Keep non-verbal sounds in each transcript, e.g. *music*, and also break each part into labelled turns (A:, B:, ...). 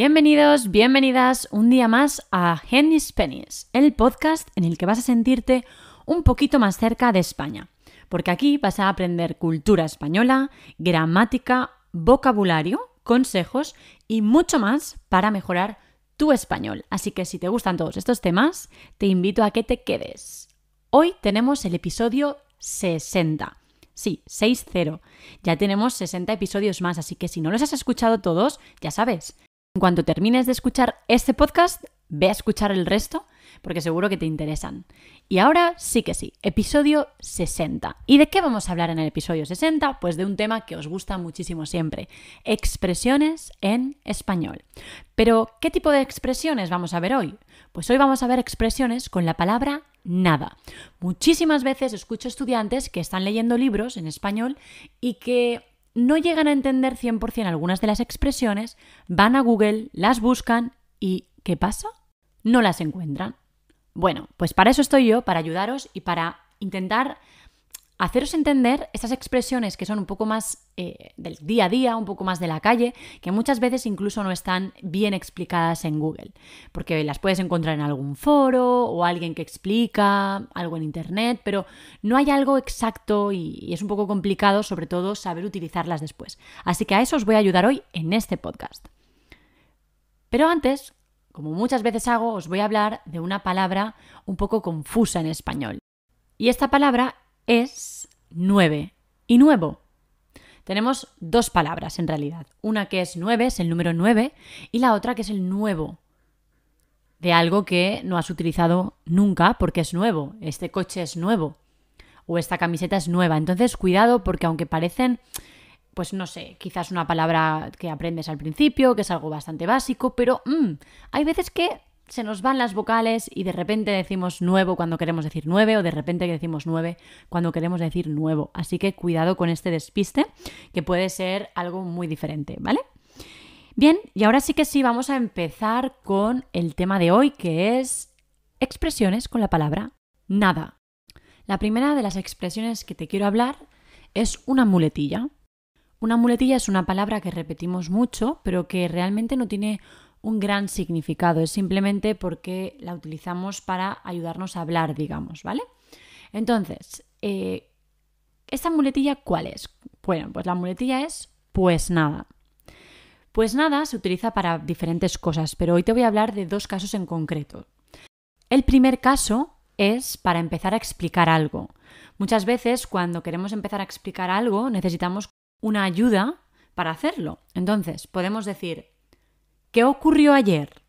A: Bienvenidos, bienvenidas un día más a Henny's Pennies, el podcast en el que vas a sentirte un poquito más cerca de España, porque aquí vas a aprender cultura española, gramática, vocabulario, consejos y mucho más para mejorar tu español. Así que si te gustan todos estos temas, te invito a que te quedes. Hoy tenemos el episodio 60. Sí, 6-0. Ya tenemos 60 episodios más, así que si no los has escuchado todos, ya sabes, en cuanto termines de escuchar este podcast, ve a escuchar el resto porque seguro que te interesan. Y ahora sí que sí, episodio 60. ¿Y de qué vamos a hablar en el episodio 60? Pues de un tema que os gusta muchísimo siempre, expresiones en español. Pero, ¿qué tipo de expresiones vamos a ver hoy? Pues hoy vamos a ver expresiones con la palabra nada. Muchísimas veces escucho estudiantes que están leyendo libros en español y que no llegan a entender 100% algunas de las expresiones, van a Google, las buscan y ¿qué pasa? No las encuentran. Bueno, pues para eso estoy yo, para ayudaros y para intentar haceros entender estas expresiones que son un poco más eh, del día a día, un poco más de la calle, que muchas veces incluso no están bien explicadas en Google, porque las puedes encontrar en algún foro o alguien que explica algo en Internet, pero no hay algo exacto y, y es un poco complicado, sobre todo, saber utilizarlas después. Así que a eso os voy a ayudar hoy en este podcast. Pero antes, como muchas veces hago, os voy a hablar de una palabra un poco confusa en español. Y esta palabra es 9 y nuevo. Tenemos dos palabras en realidad. Una que es 9, es el número 9, y la otra que es el nuevo, de algo que no has utilizado nunca porque es nuevo. Este coche es nuevo o esta camiseta es nueva. Entonces, cuidado porque aunque parecen, pues no sé, quizás una palabra que aprendes al principio, que es algo bastante básico, pero mm, hay veces que se nos van las vocales y de repente decimos nuevo cuando queremos decir nueve o de repente decimos nueve cuando queremos decir nuevo. Así que cuidado con este despiste que puede ser algo muy diferente, ¿vale? Bien, y ahora sí que sí, vamos a empezar con el tema de hoy que es expresiones con la palabra nada. La primera de las expresiones que te quiero hablar es una muletilla. Una muletilla es una palabra que repetimos mucho, pero que realmente no tiene un gran significado, es simplemente porque la utilizamos para ayudarnos a hablar, digamos, ¿vale? Entonces, eh, ¿esta muletilla cuál es? Bueno, pues la muletilla es pues nada. Pues nada se utiliza para diferentes cosas, pero hoy te voy a hablar de dos casos en concreto. El primer caso es para empezar a explicar algo. Muchas veces cuando queremos empezar a explicar algo necesitamos una ayuda para hacerlo. Entonces, podemos decir, ¿Qué ocurrió ayer?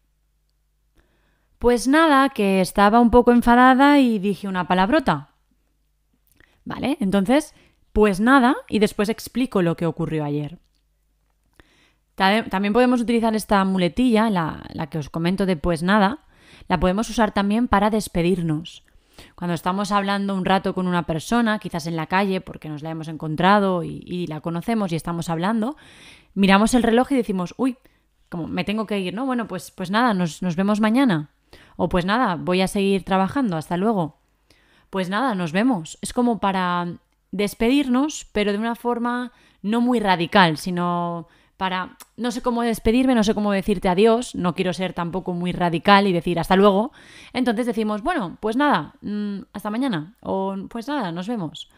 A: Pues nada, que estaba un poco enfadada y dije una palabrota. Vale, entonces, pues nada, y después explico lo que ocurrió ayer. También podemos utilizar esta muletilla, la, que os comento de pues nada, la podemos usar también para despedirnos. Cuando estamos hablando un rato con una persona, quizás en la calle porque nos la hemos encontrado y, y, la conocemos y estamos hablando, miramos el reloj y decimos, uy, como me tengo que ir, ¿no? Bueno, pues, pues nada, nos, nos vemos mañana. O pues nada, voy a seguir trabajando, hasta luego. Pues nada, nos vemos. Es como para despedirnos, pero de una forma no muy radical, sino para, no sé cómo despedirme, no sé cómo decirte adiós, no quiero ser tampoco muy radical y decir hasta luego. Entonces decimos, bueno, pues nada, mm, hasta mañana, o pues nada, nos vemos.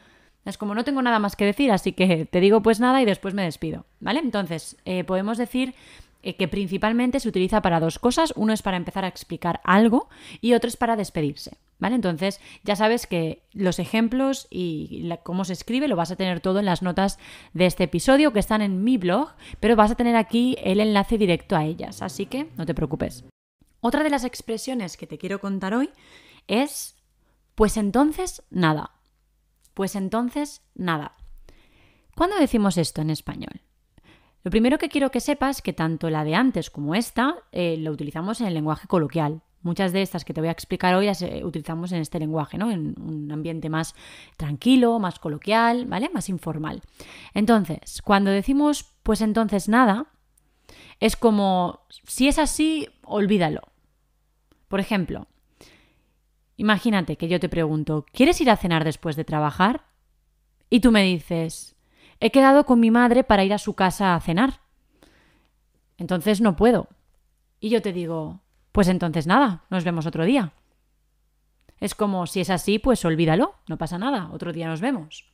A: Es como no tengo nada más que decir, así que te digo pues nada y después me despido, ¿vale? Entonces, eh, podemos decir eh, que principalmente se utiliza para dos cosas. Uno es para empezar a explicar algo y otro es para despedirse. ¿Vale? Entonces ya sabes que los ejemplos y cómo se escribe lo vas a tener todo en las notas de este episodio que están en mi blog, pero vas a tener aquí el enlace directo a ellas, así que no te preocupes. Otra de las expresiones que te quiero contar hoy es pues entonces nada. Pues entonces nada. ¿Cuándo decimos esto en español? Lo primero que quiero que sepas es que tanto la de antes como esta lo eh, la utilizamos en el lenguaje coloquial. Muchas de estas que te voy a explicar hoy las eh, utilizamos en este lenguaje, ¿no? En un ambiente más tranquilo, más coloquial, ¿vale? Más informal. Entonces, cuando decimos pues entonces nada, es como si es así, olvídalo. Por ejemplo, imagínate que yo te pregunto, ¿quieres ir a cenar después de trabajar? Y tú me dices, he quedado con mi madre para ir a su casa a cenar. Entonces no puedo. Y yo te digo, pues entonces nada, nos vemos otro día. Es como, si es así, pues olvídalo, no pasa nada, otro día nos vemos.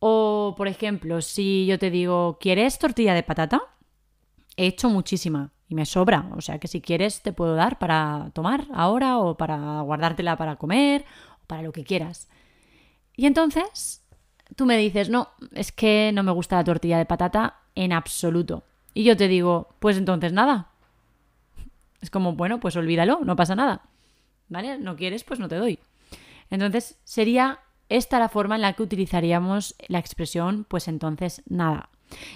A: O, por ejemplo, si yo te digo, ¿quieres tortilla de patata? He hecho muchísima y me sobra, o sea que si quieres te puedo dar para tomar ahora o para guardártela para comer o para lo que quieras. Y entonces tú me dices, no, es que no me gusta la tortilla de patata en absoluto. Y yo te digo, pues entonces nada. Es como, bueno, pues olvídalo, no pasa nada. ¿Vale? No quieres, pues no te doy. Entonces, sería esta la forma en la que utilizaríamos la expresión, pues entonces nada.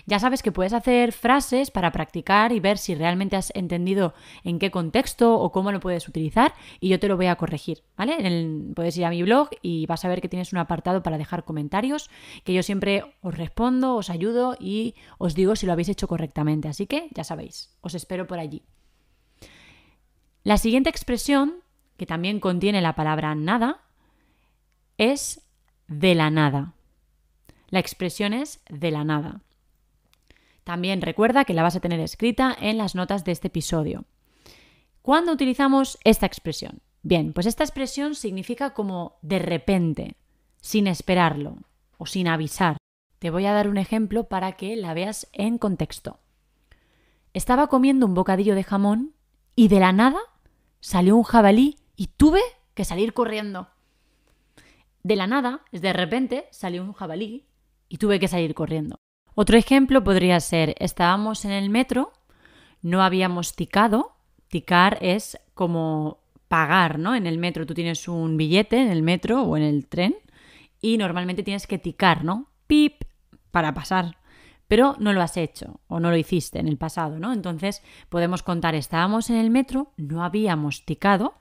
A: Ya sabes que puedes hacer frases para practicar y ver si realmente has entendido en qué contexto o cómo lo puedes utilizar y yo te lo voy a corregir, ¿vale? puedes ir a mi blog y vas a ver que tienes un apartado para dejar comentarios que yo siempre os respondo, os ayudo y os digo si lo habéis hecho correctamente. Así que ya sabéis, os espero por allí. La siguiente expresión, que también contiene la palabra nada, es de la nada. La expresión es de la nada. También recuerda que la vas a tener escrita en las notas de este episodio. ¿Cuándo utilizamos esta expresión? Bien, pues esta expresión significa como de repente, sin esperarlo o sin avisar. Te voy a dar un ejemplo para que la veas en contexto. Estaba comiendo un bocadillo de jamón y de la nada salió un jabalí y tuve que salir corriendo. De la nada, es de repente, salió un jabalí y tuve que salir corriendo. Otro ejemplo podría ser, estábamos en el metro, no habíamos ticado. Ticar es como pagar, ¿no? En el metro tú tienes un billete en el metro o en el tren y normalmente tienes que ticar, ¿no? Pip para pasar. Pero no lo has hecho o no lo hiciste en el pasado, ¿no? Entonces podemos contar, estábamos en el metro, no habíamos ticado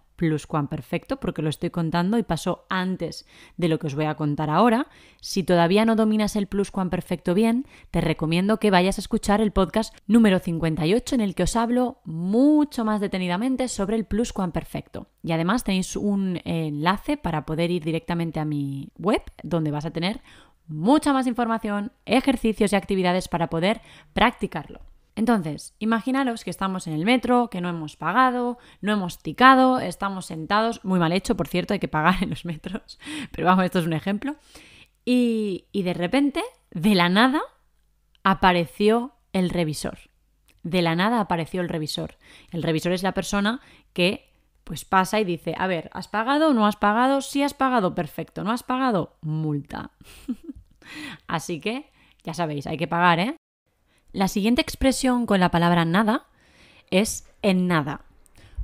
A: perfecto, porque lo estoy contando y pasó antes de lo que os voy a contar ahora. Si todavía no dominas el perfecto bien, te recomiendo que vayas a escuchar el podcast número 58 en el que os hablo mucho más detenidamente sobre el perfecto. Y además tenéis un enlace para poder ir directamente a mi web, donde vas a tener mucha más información, ejercicios y actividades para poder practicarlo. Entonces, imaginaros que estamos en el metro, que no hemos pagado, no hemos ticado, estamos sentados, muy mal hecho, por cierto, hay que pagar en los metros, *laughs* pero vamos, esto es un ejemplo. Y, de repente, de la nada, apareció el revisor. De la nada apareció el revisor. El revisor es la persona que pues pasa y dice, a ver, ¿has pagado? o ¿No has pagado? Si has pagado, perfecto. ¿No has pagado? Multa. *laughs* Así que, ya sabéis, hay que pagar, ¿eh? La siguiente expresión con la palabra nada es en nada.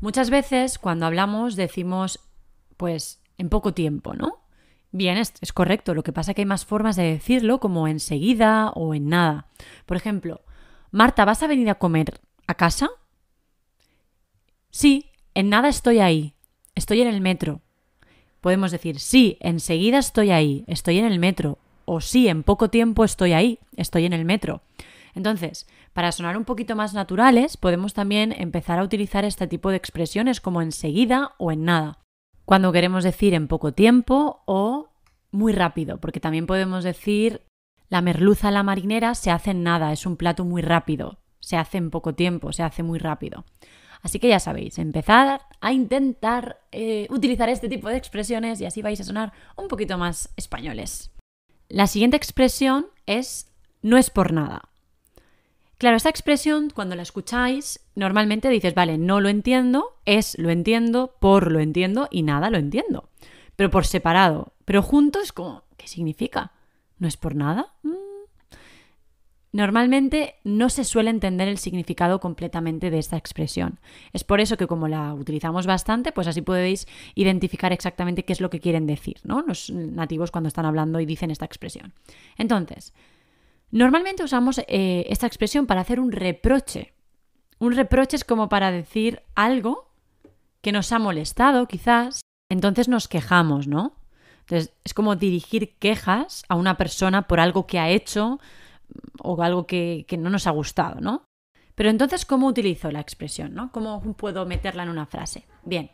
A: Muchas veces cuando hablamos decimos pues en poco tiempo, ¿no? Bien, es, correcto, lo que pasa que hay más formas de decirlo como enseguida o en nada. Por ejemplo, Marta, ¿vas a venir a comer a casa? Sí, en nada estoy ahí, estoy en el metro. Podemos decir, sí, enseguida estoy ahí, estoy en el metro. O sí, en poco tiempo estoy ahí, estoy en el metro. Entonces, para sonar un poquito más naturales, podemos también empezar a utilizar este tipo de expresiones como enseguida o en nada. Cuando queremos decir en poco tiempo o muy rápido, porque también podemos decir la merluza a la marinera se hace en nada, es un plato muy rápido, se hace en poco tiempo, se hace muy rápido. Así que ya sabéis, empezar a intentar eh, utilizar este tipo de expresiones y así vais a sonar un poquito más españoles. La siguiente expresión es no es por nada. Claro, esta expresión, cuando la escucháis, normalmente dices, vale, no lo entiendo, es lo entiendo, por lo entiendo y nada lo entiendo. Pero por separado. Pero juntos, como, ¿qué significa? ¿No es por nada? Mm. Normalmente no se suele entender el significado completamente de esta expresión. Es por eso que como la utilizamos bastante, pues así podéis identificar exactamente qué es lo que quieren decir, ¿no? Los nativos cuando están hablando y dicen esta expresión. Entonces, Normalmente usamos eh, esta expresión para hacer un reproche. Un reproche es como para decir algo que nos ha molestado, quizás. Entonces nos quejamos, ¿no? Entonces es como dirigir quejas a una persona por algo que ha hecho mm, o algo que, que no nos ha gustado, ¿no? Pero entonces, ¿cómo utilizo la expresión? ¿no? ¿Cómo puedo meterla en una frase? Bien,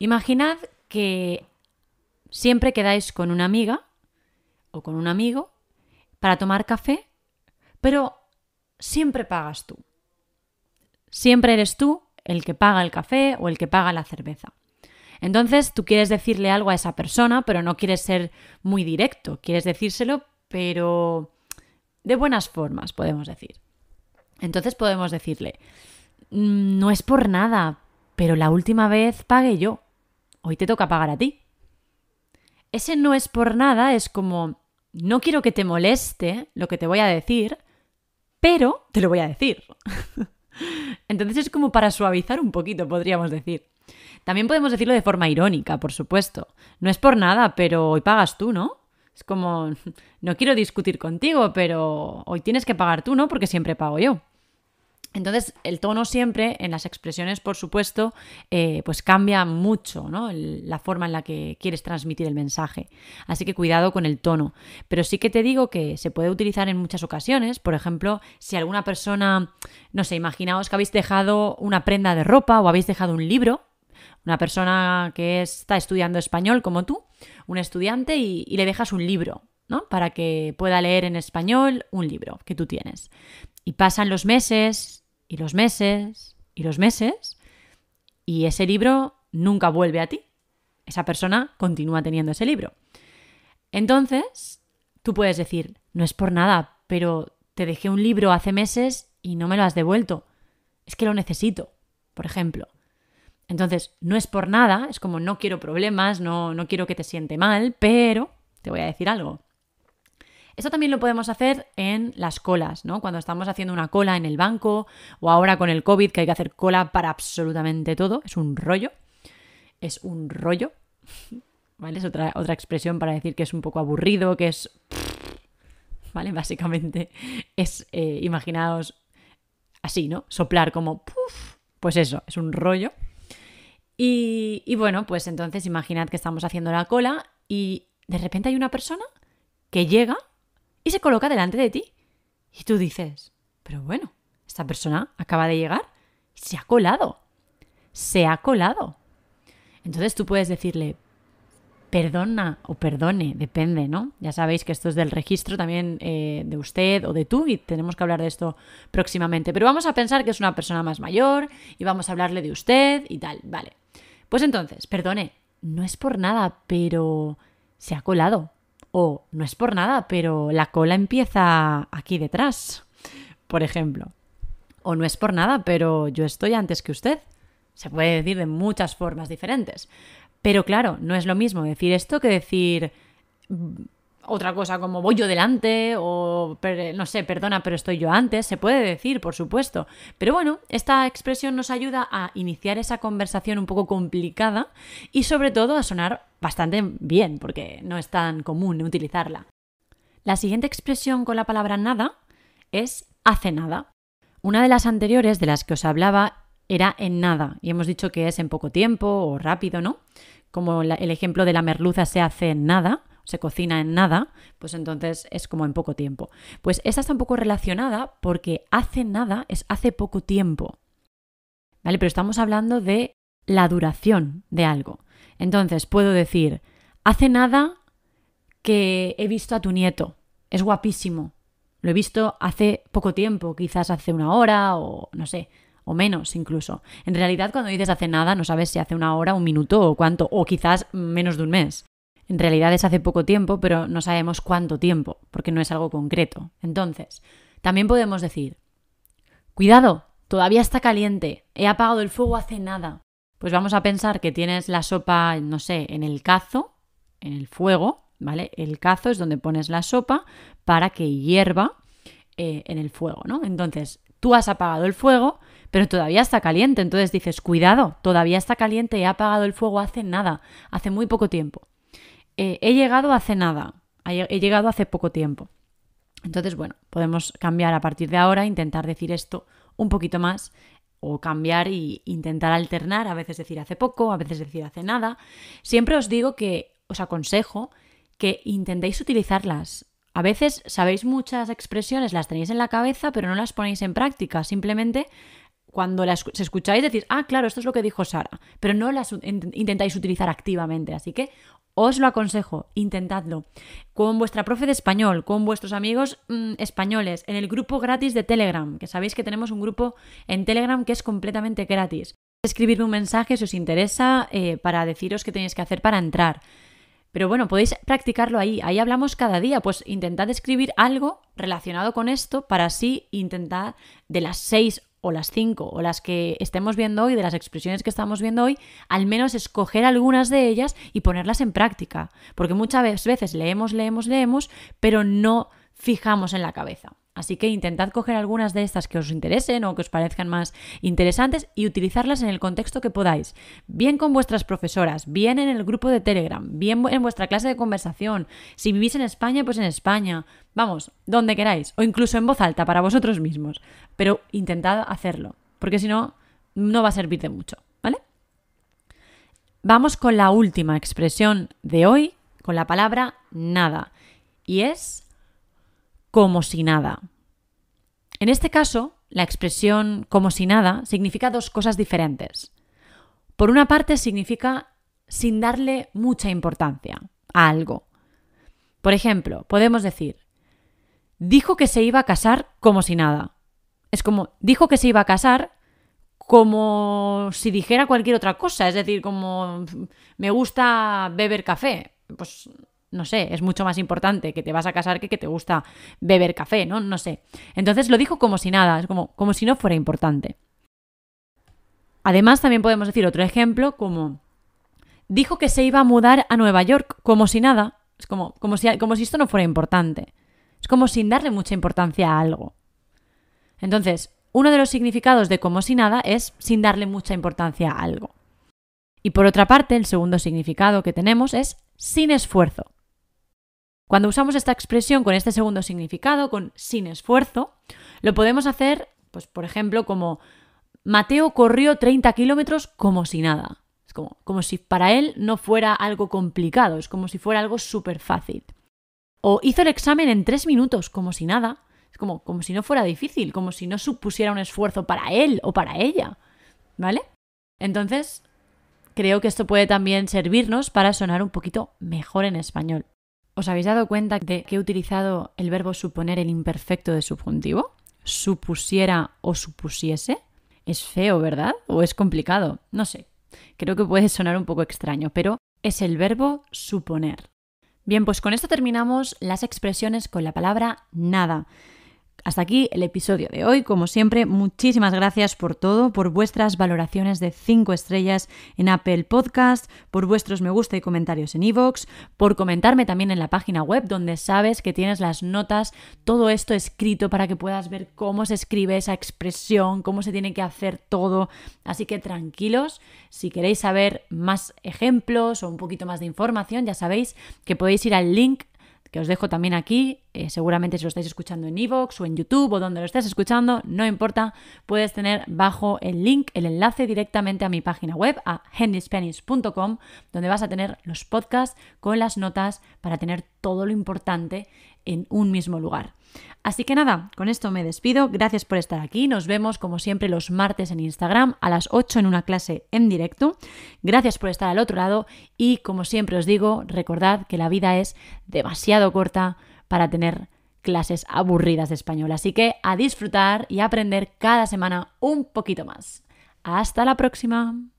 A: imaginad que siempre quedáis con una amiga o con un amigo para tomar café, pero siempre pagas tú. Siempre eres tú el que paga el café o el que paga la cerveza. Entonces tú quieres decirle algo a esa persona, pero no quieres ser muy directo, quieres decírselo, pero de buenas formas, podemos decir. Entonces podemos decirle, mm, no es por nada, pero la última vez pagué yo, hoy te toca pagar a ti. Ese no es por nada es como, no quiero que te moleste lo que te voy a decir, pero te lo voy a decir. *laughs* Entonces es como para suavizar un poquito, podríamos decir. También podemos decirlo de forma irónica, por supuesto. No es por nada, pero hoy pagas tú, ¿no? Es como, *laughs* no quiero discutir contigo, pero hoy tienes que pagar tú, ¿no? Porque siempre pago yo. Entonces, el tono siempre, en las expresiones, por supuesto, eh, pues cambia mucho ¿no? la forma en la que quieres transmitir el mensaje. Así que cuidado con el tono. Pero sí que te digo que se puede utilizar en muchas ocasiones. Por ejemplo, si alguna persona, no sé, imaginaos que habéis dejado una prenda de ropa o habéis dejado un libro, una persona que está estudiando español como tú, un estudiante, y, y le dejas un libro. ¿no? para que pueda leer en español un libro que tú tienes. Y pasan los meses, y los meses y los meses y ese libro nunca vuelve a ti. Esa persona continúa teniendo ese libro. Entonces, tú puedes decir, no es por nada, pero te dejé un libro hace meses y no me lo has devuelto. Es que lo necesito, por ejemplo. Entonces, no es por nada, es como no quiero problemas, no, no quiero que te siente mal, pero te voy a decir algo. Esto también lo podemos hacer en las colas, ¿no? Cuando estamos haciendo una cola en el banco o ahora con el COVID que hay que hacer cola para absolutamente todo, es un rollo. Es un rollo. *laughs* ¿Vale? Es otra, otra expresión para decir que es un poco aburrido, que es... *laughs* ¿Vale? Básicamente es, eh, imaginaos así, ¿no? Soplar como... pues eso, es un rollo. Y, y bueno, pues entonces imaginad que estamos haciendo la cola y de repente hay una persona que llega y se coloca delante de ti. Y tú dices, pero bueno, esta persona acaba de llegar, se ha colado, se ha colado. Entonces tú puedes decirle, perdona o perdone, depende, ¿no? Ya sabéis que esto es del registro también eh, de usted o de tú y tenemos que hablar de esto próximamente. Pero vamos a pensar que es una persona más mayor y vamos a hablarle de usted y tal, vale. Pues entonces, perdone, no es por nada, pero se ha colado, o no es por nada, pero la cola empieza aquí detrás, por ejemplo. O no es por nada, pero yo estoy antes que usted. Se puede decir de muchas formas diferentes. Pero claro, no es lo mismo decir esto que decir otra cosa como voy yo delante o no sé, perdona, pero estoy yo antes, se puede decir, por supuesto. Pero bueno, esta expresión nos ayuda a iniciar esa conversación un poco complicada y sobre todo a sonar bastante bien, porque no es tan común utilizarla. La siguiente expresión con la palabra nada es hace nada. Una de las anteriores de las que os hablaba era en nada, y hemos dicho que es en poco tiempo o rápido, ¿no? Como el ejemplo de la merluza se hace en nada, se cocina en nada, pues entonces es como en poco tiempo. Pues esa está un poco relacionada porque hace nada es hace poco tiempo. ¿Vale? Pero estamos hablando de la duración de algo. Entonces puedo decir, hace nada que he visto a tu nieto. Es guapísimo. Lo he visto hace poco tiempo, quizás hace una hora o no sé, o menos incluso. En realidad cuando dices hace nada no sabes si hace una hora, un minuto o cuánto, o quizás menos de un mes. En realidad es hace poco tiempo, pero no sabemos cuánto tiempo, porque no es algo concreto. Entonces, también podemos decir, cuidado, todavía está caliente, he apagado el fuego hace nada. Pues vamos a pensar que tienes la sopa, no sé, en el cazo, en el fuego, ¿vale? El cazo es donde pones la sopa para que hierva eh, en el fuego, ¿no? Entonces, tú has apagado el fuego, pero todavía está caliente. Entonces dices, cuidado, todavía está caliente, he apagado el fuego hace nada, hace muy poco tiempo. Eh, he llegado hace nada, he llegado hace poco tiempo. Entonces, bueno, podemos cambiar a partir de ahora, intentar decir esto un poquito más o cambiar e intentar alternar, a veces decir hace poco, a veces decir hace nada. Siempre os digo que os aconsejo que intentéis utilizarlas. A veces sabéis muchas expresiones, las tenéis en la cabeza, pero no las ponéis en práctica. Simplemente cuando las escucháis decís, ah, claro, esto es lo que dijo Sara, pero no las intentáis utilizar activamente. Así que os lo aconsejo, intentadlo. Con vuestra profe de español, con vuestros amigos mm, españoles, en el grupo gratis de Telegram, que sabéis que tenemos un grupo en Telegram que es completamente gratis. Escribirme un mensaje si os interesa eh, para deciros qué tenéis que hacer para entrar. Pero bueno, podéis practicarlo ahí, ahí hablamos cada día, pues intentad escribir algo relacionado con esto para así intentar de las seis o las cinco o las que estemos viendo hoy, de las expresiones que estamos viendo hoy, al menos escoger algunas de ellas y ponerlas en práctica. Porque muchas veces leemos, leemos, leemos, pero no fijamos en la cabeza. Así que intentad coger algunas de estas que os interesen o que os parezcan más interesantes y utilizarlas en el contexto que podáis, bien con vuestras profesoras, bien en el grupo de Telegram, bien en vuestra clase de conversación, si vivís en España, pues en España, vamos, donde queráis, o incluso en voz alta para vosotros mismos pero intentad hacerlo, porque si no, no va a servir de mucho, ¿vale? Vamos con la última expresión de hoy, con la palabra nada, y es como si nada. En este caso, la expresión como si nada significa dos cosas diferentes. Por una parte, significa sin darle mucha importancia a algo. Por ejemplo, podemos decir, dijo que se iba a casar como si nada es como, dijo que se iba a casar como si dijera cualquier otra cosa, es decir, como me gusta beber café, pues no sé, es mucho más importante que te vas a casar que que te gusta beber café, ¿no? No sé. Entonces lo dijo como si nada, es como, como si no fuera importante. Además, también podemos decir otro ejemplo como dijo que se iba a mudar a Nueva York como si nada, es como, como, si, como si esto no fuera importante. Es como sin darle mucha importancia a algo. Entonces, uno de los significados de como si nada es sin darle mucha importancia a algo. Y por otra parte, el segundo significado que tenemos es sin esfuerzo. Cuando usamos esta expresión con este segundo significado, con sin esfuerzo, lo podemos hacer, pues por ejemplo, como Mateo corrió 30 kilómetros como si nada. Es como, como si para él no fuera algo complicado, es como si fuera algo súper fácil. O hizo el examen en tres minutos como si nada, es como, como si no fuera difícil, como si no supusiera un esfuerzo para él o para ella. ¿Vale? Entonces, creo que esto puede también servirnos para sonar un poquito mejor en español. ¿Os habéis dado cuenta de que he utilizado el verbo suponer el imperfecto de subjuntivo? Supusiera o supusiese. Es feo, ¿verdad? ¿O es complicado? No sé. Creo que puede sonar un poco extraño, pero es el verbo suponer. Bien, pues con esto terminamos las expresiones con la palabra nada. Hasta aquí el episodio de hoy. Como siempre, muchísimas gracias por todo, por vuestras valoraciones de 5 estrellas en Apple Podcast, por vuestros me gusta y comentarios en iVoox, por comentarme también en la página web donde sabes que tienes las notas, todo esto escrito para que puedas ver cómo se escribe esa expresión, cómo se tiene que hacer todo. Así que tranquilos, si queréis saber más ejemplos o un poquito más de información, ya sabéis que podéis ir al link que os dejo también aquí. Eh, seguramente si lo estáis escuchando en iVoox o en YouTube o donde lo estés escuchando, no importa, puedes tener bajo el link el enlace directamente a mi página web, a henryspanish.com, donde vas a tener los podcasts con las notas para tener todo lo importante en un mismo lugar. Así que nada, con esto me despido, gracias por estar aquí, nos vemos como siempre los martes en Instagram a las 8 en una clase en directo, gracias por estar al otro lado y como siempre os digo, recordad que la vida es demasiado corta para tener clases aburridas de español, así que a disfrutar y aprender cada semana un poquito más. Hasta la próxima.